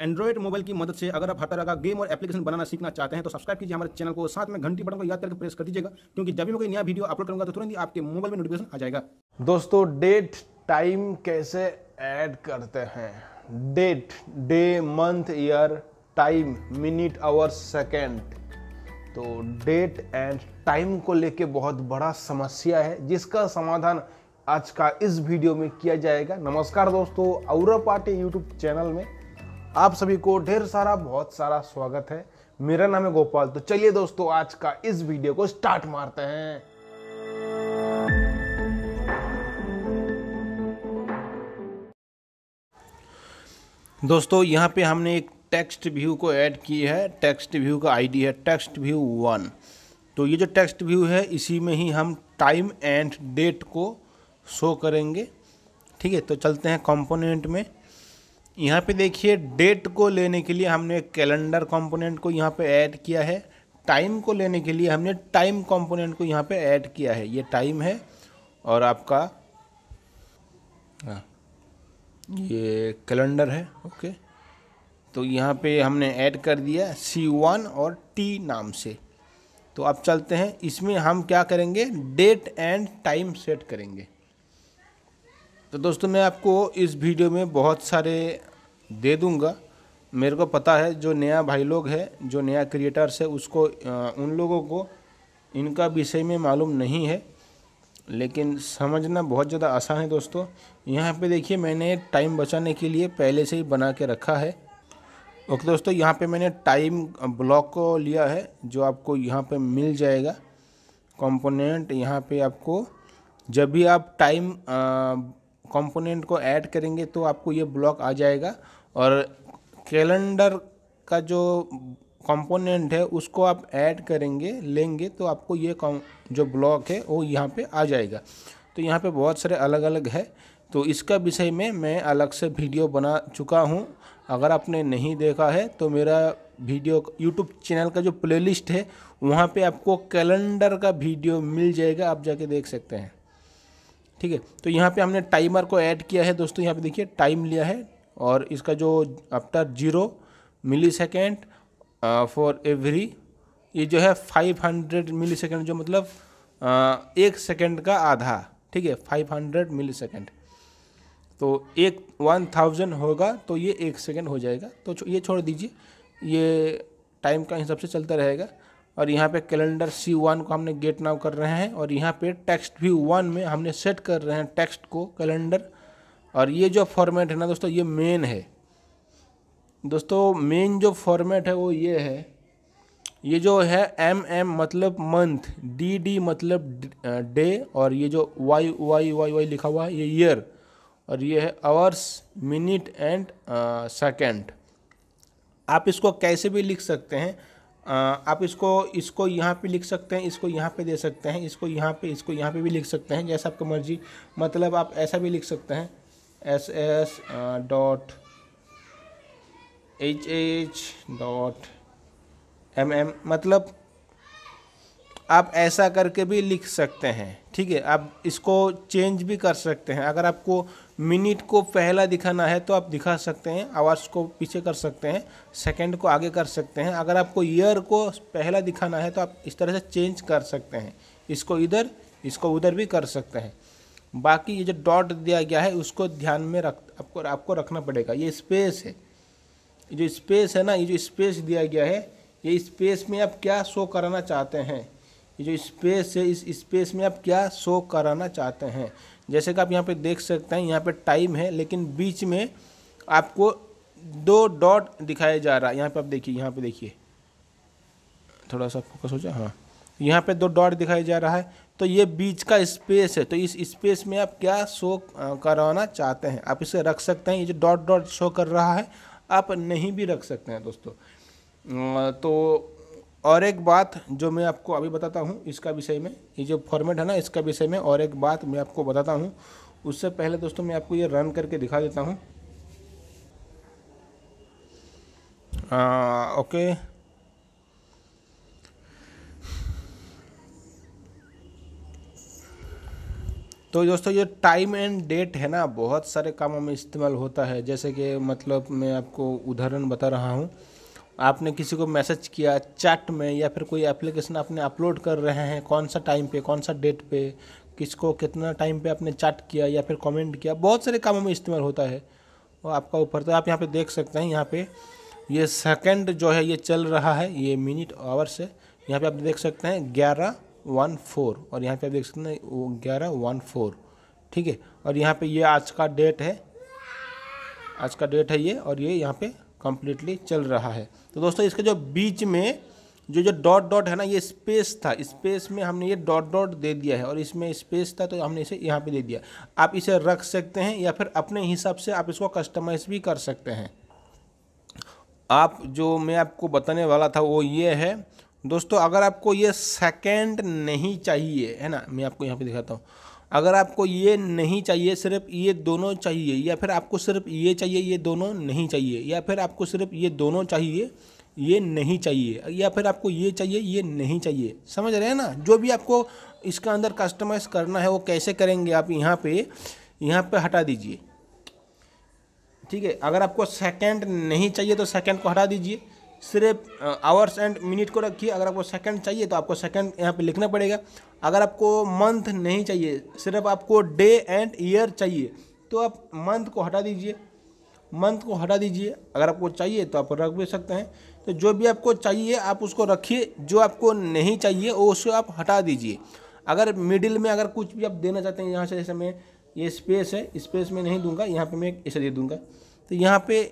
Android mobile की मदद से अगर आप हर तरह का गेम और एप्लीकेशन बनाना सीखना चाहते हैं तो सब्सक्राइब कीजिए हमारे चैनल को साथ में घंटी बटन को याद करके प्रेस कर दीजिएगा क्योंकि जब भी मैं कोई नया वीडियो अपलोड करूंगा तो तुरंत ही आपके मोबाइल में नोटिफिकेशन आ जाएगा दोस्तों डेट टाइम कैसे ऐड करते हैं date day month year time minute hour second तो डेट एंड टाइम को लेके बहुत बड़ा समस्या है जिसका समाधान आज का इस वीडियो में किया जाएगा नमस्कार दोस्तों और पार्टी यूट्यूब चैनल में आप सभी को ढेर सारा बहुत सारा स्वागत है मेरा नाम है गोपाल तो चलिए दोस्तों आज का इस वीडियो को स्टार्ट मारते हैं दोस्तों यहाँ पे हमने एक टेक्स्ट व्यू को ऐड की है टेक्स्ट व्यू का आईडी है टेक्स्ट व्यू वन तो ये जो टेक्स्ट व्यू है इसी में ही हम टाइम एंड डेट को शो करेंगे ठीक है तो चलते हैं कंपोनेंट में यहाँ पे देखिए डेट को लेने के लिए हमने कैलेंडर कंपोनेंट को यहाँ पे ऐड किया है टाइम को लेने के लिए हमने टाइम कंपोनेंट को यहाँ पे ऐड किया है ये टाइम है और आपका हाँ, ये कैलेंडर है ओके तो यहाँ पे हमने ऐड कर दिया सी वन और टी नाम से तो अब चलते हैं इसमें हम क्या करेंगे डेट एंड टाइम सेट करेंगे तो दोस्तों मैं आपको इस वीडियो में बहुत सारे दे दूँगा मेरे को पता है जो नया भाई लोग है जो नया क्रिएटर्स है उसको उन लोगों को इनका विषय में मालूम नहीं है लेकिन समझना बहुत ज़्यादा आसान है दोस्तों यहाँ पे देखिए मैंने टाइम बचाने के लिए पहले से ही बना के रखा है ओके दोस्तों यहाँ पे मैंने टाइम ब्लॉक को लिया है जो आपको यहाँ पे मिल जाएगा कंपोनेंट यहाँ पे आपको जब भी आप टाइम कंपोनेंट को ऐड करेंगे तो आपको ये ब्लॉक आ जाएगा और कैलेंडर का जो कंपोनेंट है उसको आप ऐड करेंगे लेंगे तो आपको ये जो ब्लॉक है वो यहाँ पे आ जाएगा तो यहाँ पे बहुत सारे अलग अलग है तो इसका विषय में मैं अलग से वीडियो बना चुका हूँ अगर आपने नहीं देखा है तो मेरा वीडियो यूट्यूब चैनल का जो प्लेलिस्ट है वहाँ पे आपको कैलेंडर का वीडियो मिल जाएगा आप जाके देख सकते हैं ठीक है तो यहाँ पे हमने टाइमर को ऐड किया है दोस्तों यहाँ पे देखिए टाइम लिया है और इसका जो after zero millisecond for every ये जो है फाइव हंड्रेड मिली सेकेंड जो मतलब uh, एक सेकेंड का आधा ठीक है फाइव हंड्रेड मिली सेकेंड तो एक वन थाउजेंड होगा तो ये एक सेकेंड हो जाएगा तो ये छोड़ दीजिए ये टाइम का हिसाब से चलता रहेगा और यहाँ पे कैलेंडर सी वन को हमने गेट नाउ कर रहे हैं और यहाँ पे टेक्स्ट भी वन में हमने सेट कर रहे हैं टेक्स्ट को कैलेंडर और ये जो फॉर्मेट है ना दोस्तों ये मेन है दोस्तों मेन जो फॉर्मेट है वो ये है ये जो है एम एम मतलब मंथ डी डी मतलब डे और ये जो वाई वाई वाई वाई लिखा हुआ है ये ईयर और ये है आवर्स मिनट एंड सेकेंड आप इसको कैसे भी लिख सकते हैं आ, आप इसको इसको यहाँ पे लिख सकते हैं इसको यहाँ पे दे सकते हैं इसको यहाँ पे इसको यहाँ पे भी लिख सकते हैं जैसा आपकी मर्जी मतलब आप ऐसा भी लिख सकते हैं S S dot H H dot M M मतलब आप ऐसा करके भी लिख सकते हैं ठीक है आप इसको चेंज भी कर सकते हैं अगर आपको मिनट को पहला दिखाना है तो आप दिखा सकते हैं आवर्स को पीछे कर सकते हैं सेकंड को आगे कर सकते हैं अगर आपको ईयर को पहला दिखाना है तो आप इस तरह से चेंज कर सकते हैं इसको इधर इसको उधर भी कर सकते हैं बाकी ये जो डॉट दिया गया है उसको ध्यान में रख आपको आपको रखना पड़ेगा ये स्पेस है ये जो स्पेस है ना ये जो स्पेस दिया गया है ये स्पेस में आप क्या शो कराना चाहते हैं ये जो स्पेस है इस स्पेस में आप क्या शो कराना चाहते हैं जैसे कि आप यहाँ पे देख सकते हैं यहाँ पे टाइम है लेकिन बीच में आपको दो डॉट दिखाया जा रहा है यहाँ पर आप देखिए यहाँ पर देखिए थोड़ा सा फोकस हो जाए हाँ यहाँ पे दो डॉट दिखाई जा रहा है तो ये बीच का स्पेस है तो इस स्पेस में आप क्या शो करवाना चाहते हैं आप इसे रख सकते हैं ये जो डॉट डॉट शो कर रहा है आप नहीं भी रख सकते हैं दोस्तों तो और एक बात जो मैं आपको अभी बताता हूँ इसका विषय में ये जो फॉर्मेट है ना इसका विषय में और एक बात मैं आपको बताता हूँ उससे पहले दोस्तों मैं आपको ये रन करके दिखा देता हूँ ओके तो दोस्तों ये टाइम एंड डेट है ना बहुत सारे कामों में इस्तेमाल होता है जैसे कि मतलब मैं आपको उदाहरण बता रहा हूँ आपने किसी को मैसेज किया चैट में या फिर कोई एप्लीकेशन आपने अपलोड कर रहे हैं कौन सा टाइम पे कौन सा डेट पे किसको कितना टाइम पे आपने चैट किया या फिर कमेंट किया बहुत सारे कामों में इस्तेमाल होता है वो आपका ऊपर तो आप यहाँ पे देख सकते हैं यहाँ पे ये सेकंड जो है ये चल रहा है ये मिनट आवर से यहाँ पे आप देख सकते हैं ग्यारह वन फोर और यहाँ पे आप देख सकते हैं ग्यारह वन फोर ठीक है और यहाँ पे ये आज का डेट है आज का डेट है ये और ये यहाँ पे कंप्लीटली चल रहा है तो दोस्तों इसके जो बीच में जो जो डॉट डॉट है ना ये स्पेस था स्पेस में हमने ये डॉट डॉट दे दिया है और इसमें स्पेस था तो हमने इसे यहाँ पे दे दिया आप इसे रख सकते हैं या फिर अपने हिसाब से आप इसको कस्टमाइज भी कर सकते हैं आप जो मैं आपको बताने वाला था वो ये है दोस्तों अगर आपको ये सेकेंड नहीं चाहिए है ना मैं आपको यहाँ पे दिखाता हूँ अगर आपको ये नहीं चाहिए सिर्फ ये दोनों चाहिए या फिर आपको सिर्फ ये चाहिए ये दोनों नहीं चाहिए या फिर आपको सिर्फ ये दोनों चाहिए ये नहीं चाहिए या फिर आपको ये चाहिए ये नहीं चाहिए समझ रहे हैं ना जो भी आपको इसका अंदर कस्टमाइज़ करना है वो कैसे करेंगे आप यहाँ पे यहाँ पे हटा दीजिए ठीक है अगर आपको सेकंड नहीं चाहिए तो सेकंड को हटा दीजिए सिर्फ आवर्स एंड मिनट को रखिए अगर आपको सेकंड चाहिए तो आपको सेकंड यहाँ पे लिखना पड़ेगा अगर आपको मंथ नहीं चाहिए सिर्फ आपको डे एंड ईयर चाहिए तो आप मंथ को हटा दीजिए मंथ को हटा दीजिए अगर आपको चाहिए तो आप रख भी सकते हैं तो जो भी आपको चाहिए आप उसको रखिए जो आपको नहीं चाहिए वो उसको आप हटा दीजिए अगर मिडिल में अगर कुछ भी आप देना चाहते हैं यहाँ से जैसे मैं ये स्पेस है स्पेस में नहीं दूंगा यहाँ पे मैं इसे दे दूंगा तो यहाँ पे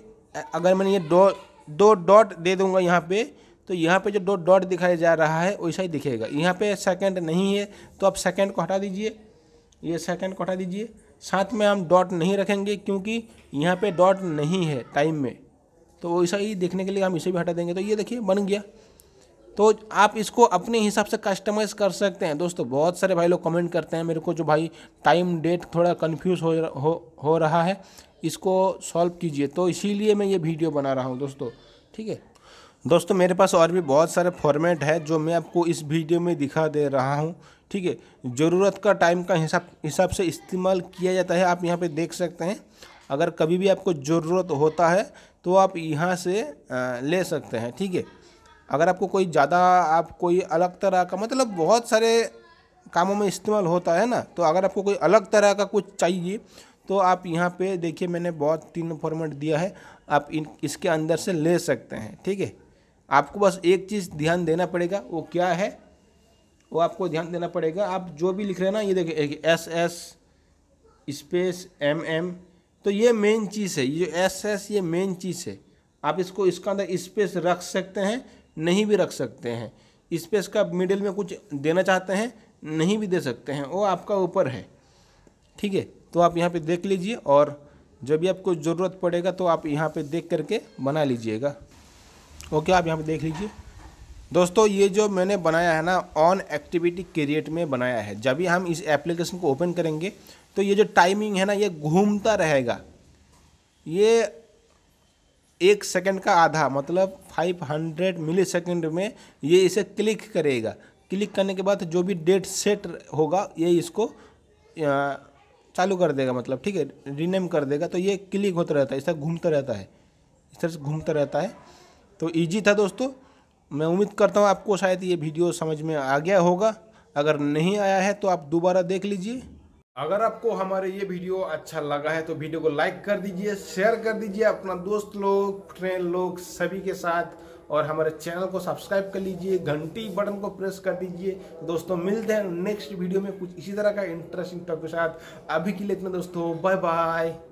अगर मैंने ये डॉ दो डॉट दे दूंगा यहाँ पे तो यहाँ पे जो दो डॉट दिखाया जा रहा है वैसा ही दिखेगा यहाँ पे सेकंड नहीं है तो आप सेकंड को हटा दीजिए ये सेकंड को हटा दीजिए साथ में हम डॉट नहीं रखेंगे क्योंकि यहाँ पे डॉट नहीं है टाइम में तो वैसा ही देखने के लिए हम इसे भी हटा देंगे तो ये देखिए बन गया तो आप इसको अपने हिसाब से कस्टमाइज़ कर सकते हैं दोस्तों बहुत सारे भाई लोग कमेंट करते हैं मेरे को जो भाई टाइम डेट थोड़ा कन्फ्यूज़ हो, हो हो रहा है इसको सॉल्व कीजिए तो इसीलिए मैं ये वीडियो बना रहा हूँ दोस्तों ठीक है दोस्तों मेरे पास और भी बहुत सारे फॉर्मेट है जो मैं आपको इस वीडियो में दिखा दे रहा हूँ ठीक है ज़रूरत का टाइम का हिसाब हिसाब से इस्तेमाल किया जाता है आप यहाँ पे देख सकते हैं अगर कभी भी आपको ज़रूरत होता है तो आप यहाँ से ले सकते हैं ठीक है अगर आपको कोई ज़्यादा आप कोई अलग तरह का मतलब बहुत सारे कामों में इस्तेमाल होता है ना तो अगर आपको कोई अलग तरह का कुछ चाहिए तो आप यहाँ पे देखिए मैंने बहुत तीन फॉर्मेट दिया है आप इन इसके अंदर से ले सकते हैं ठीक है आपको बस एक चीज़ ध्यान देना पड़ेगा वो क्या है वो आपको ध्यान देना पड़ेगा आप जो भी लिख रहे हैं ना ये देखिए S S space M M तो ये मेन चीज़ है ये एस एस ये मेन चीज़ है आप इसको इसका अंदर स्पेस रख सकते हैं नहीं भी रख सकते हैं स्पेस का मिडिल में कुछ देना चाहते हैं नहीं भी दे सकते हैं वो आपका ऊपर है ठीक है तो आप यहाँ पे देख लीजिए और जब भी आपको ज़रूरत पड़ेगा तो आप यहाँ पे देख करके बना लीजिएगा ओके आप यहाँ पे देख लीजिए दोस्तों ये जो मैंने बनाया है ना ऑन एक्टिविटी क्रिएट में बनाया है जब भी हम इस एप्लीकेशन को ओपन करेंगे तो ये जो टाइमिंग है ना ये घूमता रहेगा ये एक सेकंड का आधा मतलब 500 सेकेंड में ये इसे क्लिक करेगा क्लिक करने के बाद जो भी डेट सेट होगा ये इसको चालू कर देगा मतलब ठीक है रीनेम कर देगा तो ये क्लिक होता रहता है इस तरह घूमता रहता है इस तरह से घूमता रहता है तो ईजी था दोस्तों मैं उम्मीद करता हूँ आपको शायद ये वीडियो समझ में आ गया होगा अगर नहीं आया है तो आप दोबारा देख लीजिए अगर आपको हमारे ये वीडियो अच्छा लगा है तो वीडियो को लाइक कर दीजिए शेयर कर दीजिए अपना दोस्त लोग फ्रेंड लोग सभी के साथ और हमारे चैनल को सब्सक्राइब कर लीजिए घंटी बटन को प्रेस कर दीजिए दोस्तों मिलते हैं नेक्स्ट वीडियो में कुछ इसी तरह का इंटरेस्टिंग टॉपिक के साथ अभी के लिए इतना दोस्तों बाय बाय